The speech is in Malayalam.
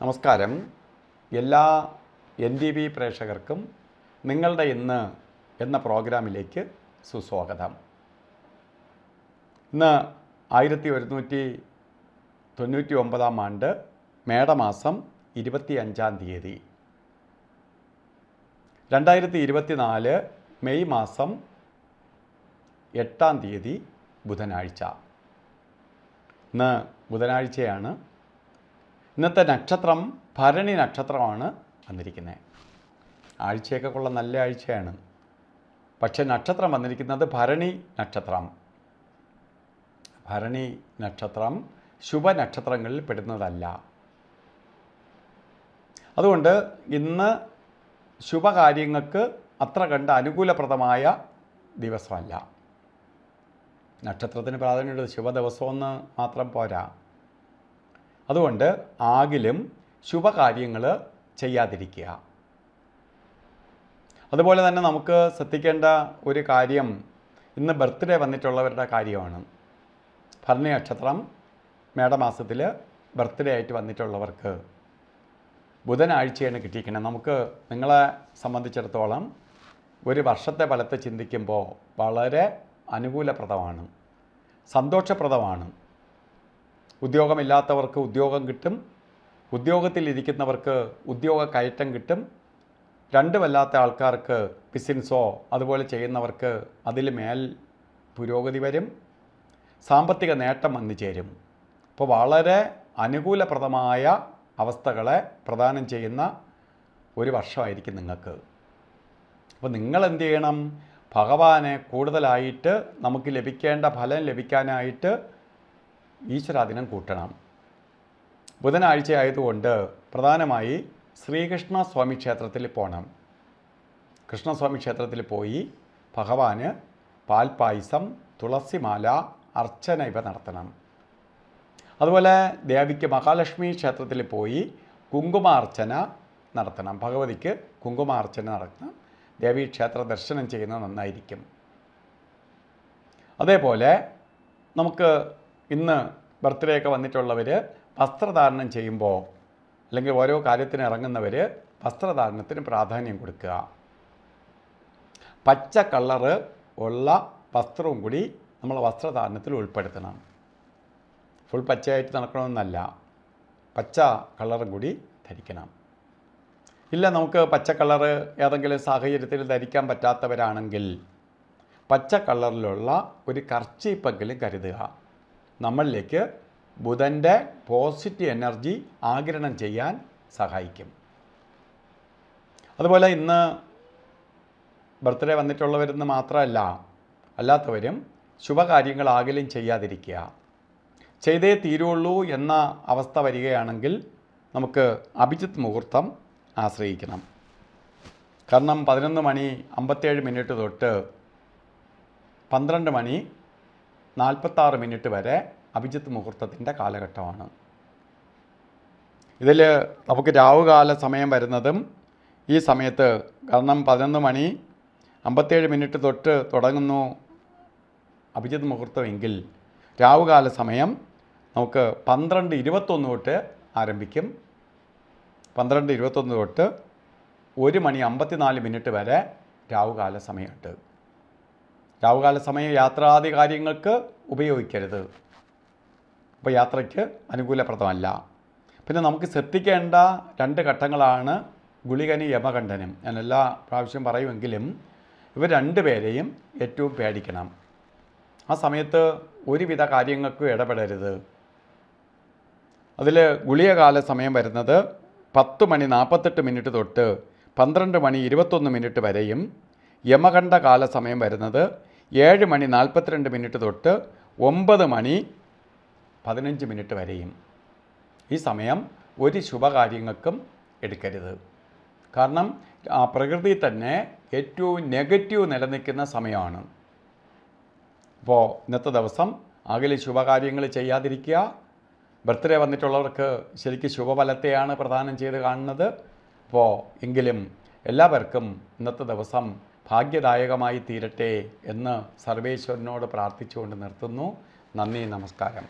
നമസ്കാരം എല്ലാ എൻ ഡി ബി പ്രേക്ഷകർക്കും നിങ്ങളുടെ ഇന്ന് എന്ന പ്രോഗ്രാമിലേക്ക് സുസ്വാഗതം ഇന്ന് ആയിരത്തി ഒരുന്നൂറ്റി തൊണ്ണൂറ്റി ഒമ്പതാം ആണ്ട് മേടമാസം ഇരുപത്തി അഞ്ചാം തീയതി രണ്ടായിരത്തി ഇരുപത്തി നാല് മെയ് മാസം എട്ടാം തീയതി ബുധനാഴ്ച ഇന്ന് ബുധനാഴ്ചയാണ് ഇന്നത്തെ നക്ഷത്രം ഭരണി നക്ഷത്രമാണ് വന്നിരിക്കുന്നത് ആഴ്ചയൊക്കെ കൊള്ള നല്ല ആഴ്ചയാണ് പക്ഷെ നക്ഷത്രം വന്നിരിക്കുന്നത് ഭരണി നക്ഷത്രം ഭരണി നക്ഷത്രം ശുഭ നക്ഷത്രങ്ങളിൽ പെടുന്നതല്ല അതുകൊണ്ട് ഇന്ന് ശുഭകാര്യങ്ങൾക്ക് അത്ര കണ്ട് അനുകൂലപ്രദമായ ദിവസമല്ല നക്ഷത്രത്തിന് പ്രാധാന്യമുള്ളത് ശുഭദിവസമെന്ന് മാത്രം പോരാ അതുകൊണ്ട് ആകിലും ശുഭകാര്യങ്ങൾ ചെയ്യാതിരിക്കുക അതുപോലെ തന്നെ നമുക്ക് ശ്രദ്ധിക്കേണ്ട ഒരു കാര്യം ഇന്ന് ബർത്ത്ഡേ വന്നിട്ടുള്ളവരുടെ കാര്യമാണ് ഭരണി നക്ഷത്രം മേടമാസത്തിൽ ബർത്ത്ഡേ ആയിട്ട് വന്നിട്ടുള്ളവർക്ക് ബുധനാഴ്ചയാണ് കിട്ടിയിരിക്കുന്നത് നമുക്ക് നിങ്ങളെ സംബന്ധിച്ചിടത്തോളം ഒരു വർഷത്തെ ഫലത്തെ ചിന്തിക്കുമ്പോൾ വളരെ അനുകൂലപ്രദമാണ് സന്തോഷപ്രദമാണ് ഉദ്യോഗമില്ലാത്തവർക്ക് ഉദ്യോഗം കിട്ടും ഉദ്യോഗത്തിലിരിക്കുന്നവർക്ക് ഉദ്യോഗ കയറ്റം കിട്ടും രണ്ടുമല്ലാത്ത ആൾക്കാർക്ക് ബിസിനസ്സോ അതുപോലെ ചെയ്യുന്നവർക്ക് അതിൽ മേൽ പുരോഗതി വരും സാമ്പത്തിക നേട്ടം വന്നു ചേരും അപ്പോൾ വളരെ അനുകൂലപ്രദമായ അവസ്ഥകളെ പ്രദാനം ചെയ്യുന്ന ഒരു വർഷമായിരിക്കും നിങ്ങൾക്ക് അപ്പോൾ നിങ്ങൾ എന്ത് ചെയ്യണം ഭഗവാനെ കൂടുതലായിട്ട് നമുക്ക് ലഭിക്കേണ്ട ഫലം ലഭിക്കാനായിട്ട് ഈശ്വരാധീനം കൂട്ടണം ബുധനാഴ്ച ആയതുകൊണ്ട് പ്രധാനമായി ശ്രീകൃഷ്ണസ്വാമി ക്ഷേത്രത്തിൽ പോകണം കൃഷ്ണസ്വാമി ക്ഷേത്രത്തിൽ പോയി ഭഗവാന് പാൽപായസം തുളസിമാല അർച്ചന ഇവ നടത്തണം അതുപോലെ ദേവിക്ക് മഹാലക്ഷ്മി ക്ഷേത്രത്തിൽ പോയി കുങ്കുമാർച്ചന നടത്തണം ഭഗവതിക്ക് കുങ്കുമാർച്ചന നടത്തണം ദേവി ക്ഷേത്ര ദർശനം ചെയ്യുന്നത് നന്നായിരിക്കും അതേപോലെ നമുക്ക് ഇന്ന് ബർത്ത്ഡേ ഒക്കെ വന്നിട്ടുള്ളവർ വസ്ത്രധാരണം ചെയ്യുമ്പോൾ അല്ലെങ്കിൽ ഓരോ കാര്യത്തിന് ഇറങ്ങുന്നവർ വസ്ത്രധാരണത്തിന് പ്രാധാന്യം കൊടുക്കുക പച്ച കളറ് ഉള്ള വസ്ത്രവും കൂടി നമ്മൾ വസ്ത്രധാരണത്തിൽ ഉൾപ്പെടുത്തണം ഫുൾ പച്ചയായിട്ട് നടക്കണമെന്നല്ല പച്ച കളറും കൂടി ധരിക്കണം ഇല്ല നമുക്ക് പച്ച കളറ് ഏതെങ്കിലും സാഹചര്യത്തിൽ ധരിക്കാൻ പറ്റാത്തവരാണെങ്കിൽ പച്ച കളറിലുള്ള ഒരു കർച്ചീപ്പെങ്കിലും കരുതുക നമ്മളിലേക്ക് ബുധൻ്റെ പോസിറ്റീവ് എനർജി ആഗിരണം ചെയ്യാൻ സഹായിക്കും അതുപോലെ ഇന്ന് ബർത്ത്ഡേ വന്നിട്ടുള്ളവരെന്ന് മാത്രമല്ല അല്ലാത്തവരും ശുഭകാര്യങ്ങൾ ആകലും ചെയ്യാതിരിക്കുക ചെയ്തേ തീരുള്ളൂ എന്ന അവസ്ഥ വരികയാണെങ്കിൽ നമുക്ക് അഭിജിത്ത് മുഹൂർത്തം ആശ്രയിക്കണം കാരണം പതിനൊന്ന് മണി അമ്പത്തേഴ് മിനിറ്റ് തൊട്ട് പന്ത്രണ്ട് മണി നാൽപ്പത്തി ആറ് മിനിറ്റ് വരെ അഭിജിത്ത് മുഹൂർത്തത്തിൻ്റെ കാലഘട്ടമാണ് ഇതിൽ നമുക്ക് രാവുകാല സമയം വരുന്നതും ഈ സമയത്ത് കാരണം പതിനൊന്ന് മണി അമ്പത്തേഴ് മിനിറ്റ് തൊട്ട് തുടങ്ങുന്നു അഭിജിത് മുഹൂർത്തമെങ്കിൽ രാവുകാല സമയം നമുക്ക് പന്ത്രണ്ട് ഇരുപത്തൊന്ന് തൊട്ട് ആരംഭിക്കും പന്ത്രണ്ട് ഇരുപത്തൊന്ന് തൊട്ട് ഒരു മണി അമ്പത്തിനാല് മിനിറ്റ് വരെ രാവുകാല സമയമുണ്ട് രാഹുകാല സമയം യാത്രാദി കാര്യങ്ങൾക്ക് ഉപയോഗിക്കരുത് അപ്പോൾ യാത്രയ്ക്ക് അനുകൂലപ്രദമല്ല പിന്നെ നമുക്ക് ശ്രദ്ധിക്കേണ്ട രണ്ട് ഘട്ടങ്ങളാണ് ഗുളികനി യമകണ്ഠനും ഞാൻ എല്ലാ പ്രാവശ്യം പറയുമെങ്കിലും ഇവർ പേരെയും ഏറ്റവും പേടിക്കണം ആ സമയത്ത് ഒരുവിധ കാര്യങ്ങൾക്കും ഇടപെടരുത് അതിൽ ഗുളികകാല സമയം വരുന്നത് പത്ത് മണി നാൽപ്പത്തെട്ട് മിനിറ്റ് തൊട്ട് പന്ത്രണ്ട് മണി ഇരുപത്തൊന്ന് മിനിറ്റ് വരെയും യമകണ്ഠ കാല സമയം വരുന്നത് ഏഴ് മണി നാൽപ്പത്തിരണ്ട് മിനിറ്റ് തൊട്ട് ഒമ്പത് മണി പതിനഞ്ച് മിനിറ്റ് വരെയും ഈ സമയം ഒരു ശുഭകാര്യങ്ങൾക്കും എടുക്കരുത് കാരണം ആ പ്രകൃതി തന്നെ ഏറ്റവും നെഗറ്റീവ് നിലനിൽക്കുന്ന സമയമാണ് അപ്പോൾ ഇന്നത്തെ ദിവസം അകലെ ശുഭകാര്യങ്ങൾ ചെയ്യാതിരിക്കുക ബർത്ത്ഡേ വന്നിട്ടുള്ളവർക്ക് ശരിക്കും ശുഭഫലത്തെയാണ് പ്രദാനം ചെയ്ത് കാണുന്നത് അപ്പോൾ എങ്കിലും എല്ലാവർക്കും ഇന്നത്തെ ദിവസം ഭാഗ്യദായകമായി തീരട്ടെ എന്ന് സർവേശ്വരനോട് പ്രാർത്ഥിച്ചുകൊണ്ട് നിർത്തുന്നു നന്ദി നമസ്കാരം